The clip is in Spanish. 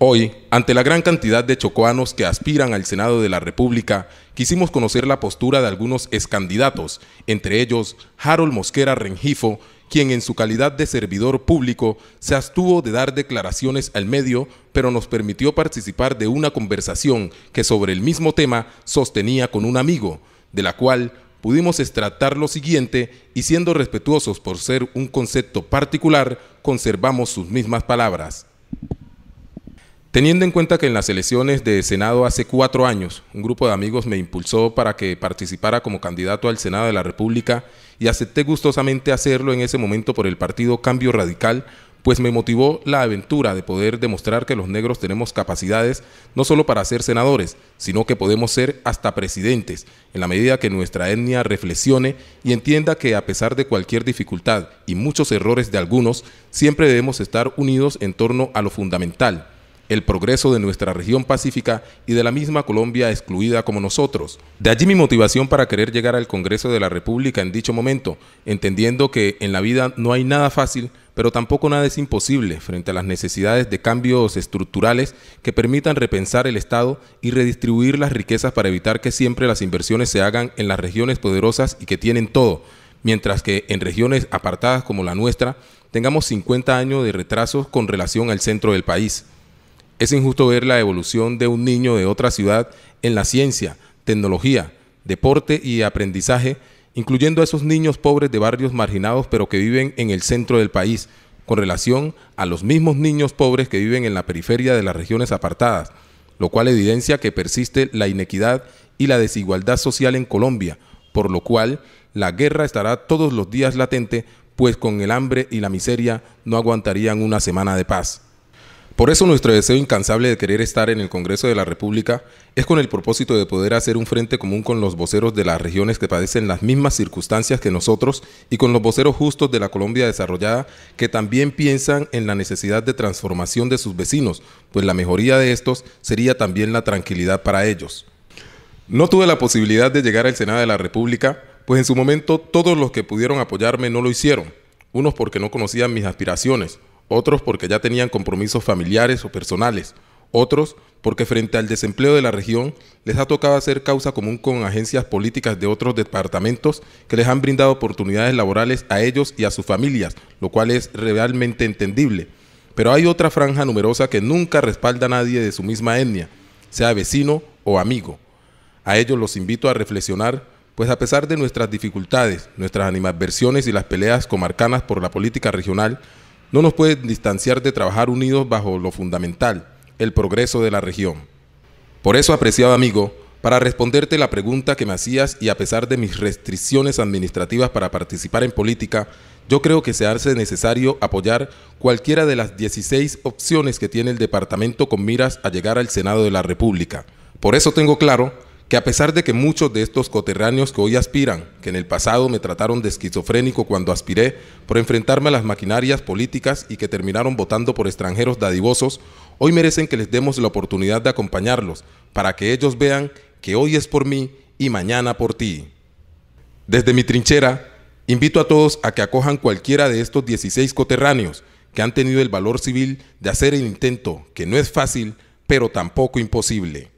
Hoy, ante la gran cantidad de chocoanos que aspiran al Senado de la República, quisimos conocer la postura de algunos excandidatos, entre ellos Harold Mosquera Rengifo, quien en su calidad de servidor público se abstuvo de dar declaraciones al medio, pero nos permitió participar de una conversación que sobre el mismo tema sostenía con un amigo, de la cual pudimos extractar lo siguiente y siendo respetuosos por ser un concepto particular, conservamos sus mismas palabras. Teniendo en cuenta que en las elecciones de Senado hace cuatro años, un grupo de amigos me impulsó para que participara como candidato al Senado de la República y acepté gustosamente hacerlo en ese momento por el partido Cambio Radical, pues me motivó la aventura de poder demostrar que los negros tenemos capacidades no solo para ser senadores, sino que podemos ser hasta presidentes, en la medida que nuestra etnia reflexione y entienda que a pesar de cualquier dificultad y muchos errores de algunos, siempre debemos estar unidos en torno a lo fundamental el progreso de nuestra región pacífica y de la misma Colombia excluida como nosotros. De allí mi motivación para querer llegar al Congreso de la República en dicho momento, entendiendo que en la vida no hay nada fácil, pero tampoco nada es imposible frente a las necesidades de cambios estructurales que permitan repensar el Estado y redistribuir las riquezas para evitar que siempre las inversiones se hagan en las regiones poderosas y que tienen todo, mientras que en regiones apartadas como la nuestra tengamos 50 años de retrasos con relación al centro del país. Es injusto ver la evolución de un niño de otra ciudad en la ciencia, tecnología, deporte y aprendizaje, incluyendo a esos niños pobres de barrios marginados pero que viven en el centro del país, con relación a los mismos niños pobres que viven en la periferia de las regiones apartadas, lo cual evidencia que persiste la inequidad y la desigualdad social en Colombia, por lo cual la guerra estará todos los días latente, pues con el hambre y la miseria no aguantarían una semana de paz. Por eso nuestro deseo incansable de querer estar en el Congreso de la República es con el propósito de poder hacer un frente común con los voceros de las regiones que padecen las mismas circunstancias que nosotros y con los voceros justos de la Colombia desarrollada que también piensan en la necesidad de transformación de sus vecinos, pues la mejoría de estos sería también la tranquilidad para ellos. No tuve la posibilidad de llegar al Senado de la República, pues en su momento todos los que pudieron apoyarme no lo hicieron, unos porque no conocían mis aspiraciones, otros porque ya tenían compromisos familiares o personales, otros porque frente al desempleo de la región les ha tocado hacer causa común con agencias políticas de otros departamentos que les han brindado oportunidades laborales a ellos y a sus familias, lo cual es realmente entendible. Pero hay otra franja numerosa que nunca respalda a nadie de su misma etnia, sea vecino o amigo. A ellos los invito a reflexionar, pues a pesar de nuestras dificultades, nuestras animadversiones y las peleas comarcanas por la política regional, no nos puede distanciar de trabajar unidos bajo lo fundamental, el progreso de la región. Por eso, apreciado amigo, para responderte la pregunta que me hacías y a pesar de mis restricciones administrativas para participar en política, yo creo que se hace necesario apoyar cualquiera de las 16 opciones que tiene el departamento con miras a llegar al Senado de la República. Por eso tengo claro que a pesar de que muchos de estos coterráneos que hoy aspiran, que en el pasado me trataron de esquizofrénico cuando aspiré por enfrentarme a las maquinarias políticas y que terminaron votando por extranjeros dadivosos, hoy merecen que les demos la oportunidad de acompañarlos para que ellos vean que hoy es por mí y mañana por ti. Desde mi trinchera, invito a todos a que acojan cualquiera de estos 16 coterráneos que han tenido el valor civil de hacer el intento, que no es fácil, pero tampoco imposible.